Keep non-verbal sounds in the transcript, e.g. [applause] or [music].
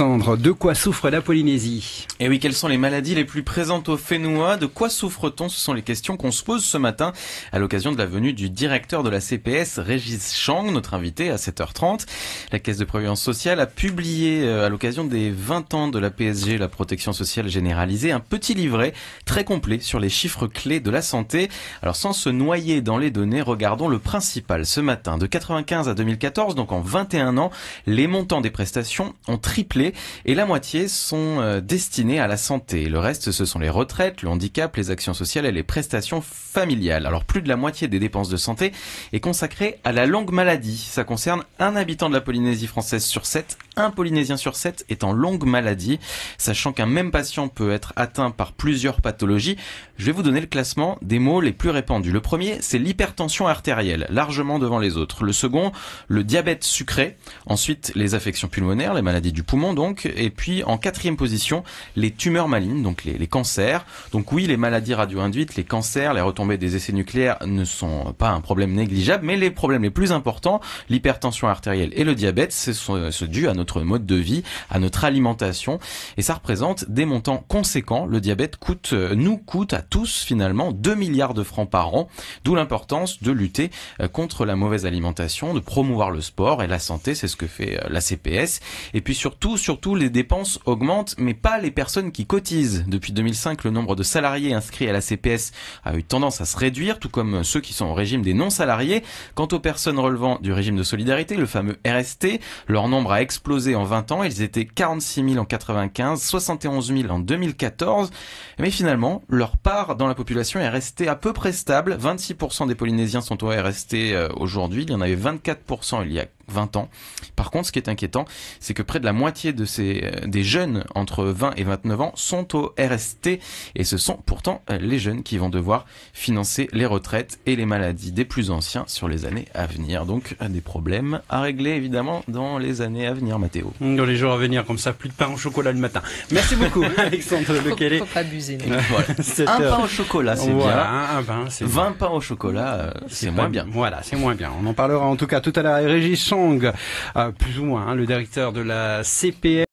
de quoi souffre la Polynésie Et eh oui, quelles sont les maladies les plus présentes aux Fénois De quoi souffre-t-on Ce sont les questions qu'on se pose ce matin à l'occasion de la venue du directeur de la CPS, Régis Chang, notre invité à 7h30. La Caisse de Prévoyance Sociale a publié euh, à l'occasion des 20 ans de la PSG, la protection sociale généralisée, un petit livret très complet sur les chiffres clés de la santé. Alors sans se noyer dans les données, regardons le principal ce matin. De 95 à 2014, donc en 21 ans, les montants des prestations ont triplé et la moitié sont euh, destinées à la santé. Le reste, ce sont les retraites, le handicap, les actions sociales et les prestations familiales. Alors plus de la moitié des dépenses de santé est consacrée à la longue maladie. Ça concerne un habitant de la Polynésie française sur sept un Polynésien sur sept est en longue maladie. Sachant qu'un même patient peut être atteint par plusieurs pathologies, je vais vous donner le classement des mots les plus répandus. Le premier, c'est l'hypertension artérielle, largement devant les autres. Le second, le diabète sucré. Ensuite, les affections pulmonaires, les maladies du poumon donc. Et puis, en quatrième position, les tumeurs malignes, donc les, cancers. Donc oui, les maladies radio-induites, les cancers, les retombées des essais nucléaires ne sont pas un problème négligeable, mais les problèmes les plus importants, l'hypertension artérielle et le diabète, sont euh, dus à notre mode de vie, à notre alimentation. Et ça représente des montants conséquents. Le diabète coûte, euh, nous coûte à tous finalement 2 milliards de francs par an, d'où l'importance de lutter euh, contre la mauvaise alimentation, de promouvoir le sport et la santé, c'est ce que fait euh, la CPS. Et puis surtout, surtout, les dépenses augmentent, mais pas les personnes qui cotisent. Depuis 2005, le nombre de salariés inscrits à la CPS a eu tendance à se réduire, tout comme ceux qui sont au régime des non-salariés. Quant aux personnes relevant du régime de solidarité, le fameux RST, leur nombre a explosé en 20 ans. Ils étaient 46 000 en 95, 71 000 en 2014. Mais finalement, leur part dans la population est restée à peu près stable. 26% des Polynésiens sont au RST euh, aujourd'hui. Il y en avait 24% il y a 20 ans. Par contre, ce qui est inquiétant, c'est que près de la moitié de ces, euh, des jeunes entre 20 et 29 ans sont au RST et ce sont pourtant euh, les jeunes qui vont devoir financer les retraites et les maladies des plus anciens sur les années à venir. Donc des problèmes à régler évidemment dans les années à venir, Mathéo. Mmh, dans les jours à venir, comme ça, plus de pain au chocolat le matin. Merci beaucoup, [laughs] Alexandre Lequelé. Faut, pas abuser. Voilà. [laughs] un pain au chocolat, c'est bien. pain, 20 pains au chocolat, euh, c'est moins bien. Voilà, c'est moins bien. On en parlera en tout cas tout à l'heure. Régis euh, plus ou moins, hein, le directeur de la CPM.